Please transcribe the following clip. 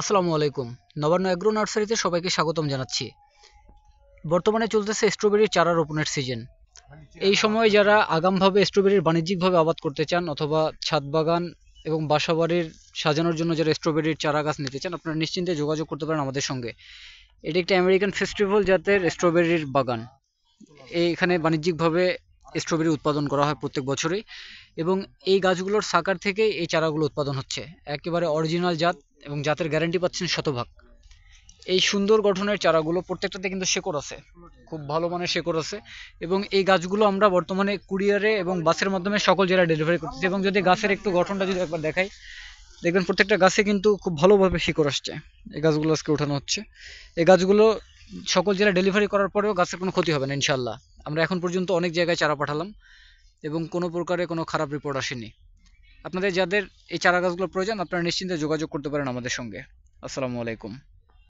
আসসালামু আলাইকুম নবান্ন অ্যাগ্রো নার্সারিতে সবাইকে স্বাগতম জানাচ্ছি বর্তমানে চলতেছে স্ট্রবেরির চারা রোপণের সিজন এই সময়ে যারা আগামভাবে স্ট্রবেরির বাণিজ্যিকভাবে আবাদ করতে চান অথবা ছাদ বাগান এবং বাসাবাড়ির সাজানোর জন্য যারা স্ট্রবেরির চারা গাছ নিতে চান আপনারা নিশ্চিন্তে যোগাযোগ করতে পারেন আমাদের সঙ্গে এটি একটি আমেরিকান ফেস্টিভ্যাল জাতের স্ট্রবেরির বাগান এখানে বাণিজ্যিকভাবে স্ট্রবেরি উৎপাদন করা হয় প্রত্যেক বছরই এবং এই গাছগুলোর সাকার থেকে এই চারাগুলো উৎপাদন হচ্ছে একেবারে অরিজিনাল জাত এবং জাতের গ্যারেন্টি পাচ্ছেন শতভাগ এই সুন্দর গঠনের চারাগুলো প্রত্যেকটাতে কিন্তু শেকড় আছে খুব ভালো মানের শেকড় আছে এবং এই গাছগুলো আমরা বর্তমানে কুরিয়ারে এবং বাসের মাধ্যমে সকল জায়গায় ডেলিভারি করতেছি এবং যদি গাছের একটু গঠনটা যদি একবার দেখাই দেখবেন প্রত্যেকটা গাছে কিন্তু খুব ভালোভাবে শিকড় আসছে এই গাছগুলো আজকে উঠানো হচ্ছে এই গাছগুলো সকল জায়গায় ডেলিভারি করার পরেও গাছের কোনো ক্ষতি হবে না ইনশাল্লাহ আমরা এখন পর্যন্ত অনেক জায়গায় চারা পাঠালাম এবং কোনো প্রকারে কোনো খারাপ রিপোর্ট আসেনি আপনাদের যাদের এই চারা গাছগুলো প্রয়োজন আপনারা নিশ্চিন্তে যোগাযোগ করতে পারেন আমাদের সঙ্গে আসসালামু আলাইকুম